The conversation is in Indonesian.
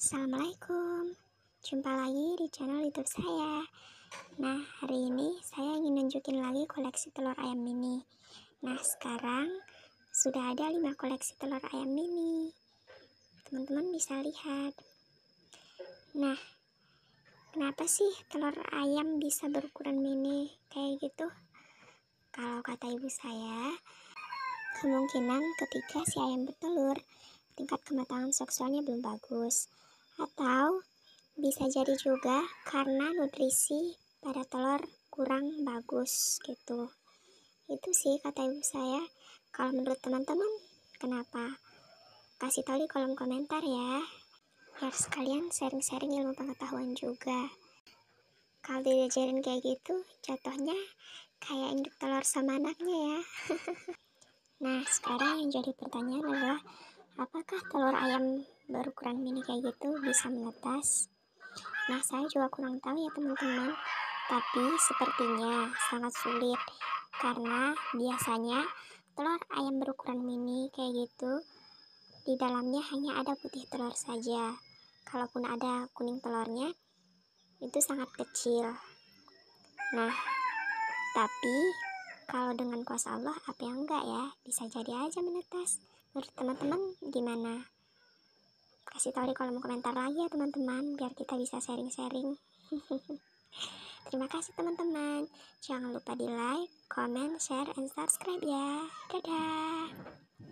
Assalamualaikum Jumpa lagi di channel youtube saya Nah hari ini saya ingin nunjukin lagi koleksi telur ayam mini Nah sekarang sudah ada 5 koleksi telur ayam mini Teman-teman bisa lihat Nah kenapa sih telur ayam bisa berukuran mini kayak gitu kalau kata ibu saya kemungkinan ketika si ayam bertelur tingkat kematangan seksualnya belum bagus atau bisa jadi juga karena nutrisi pada telur kurang bagus gitu itu sih kata ibu saya kalau menurut teman-teman kenapa kasih tahu di kolom komentar ya biar sekalian sharing-sharing ilmu pengetahuan juga kalau diajarin kayak gitu jatuhnya kayak induk telur sama anaknya ya nah sekarang yang jadi pertanyaan adalah apakah telur ayam berukuran mini kayak gitu bisa menetas? Nah, saya juga kurang tahu ya teman-teman, tapi sepertinya sangat sulit karena biasanya telur ayam berukuran mini kayak gitu di dalamnya hanya ada putih telur saja. Kalaupun ada kuning telurnya itu sangat kecil. Nah, tapi kalau dengan kuasa Allah apa yang enggak ya bisa jadi aja menetas menurut teman-teman gimana kasih tahu di kolom komentar lagi ya teman-teman biar kita bisa sharing-sharing terima kasih teman-teman jangan lupa di like, comment, share, and subscribe ya dadah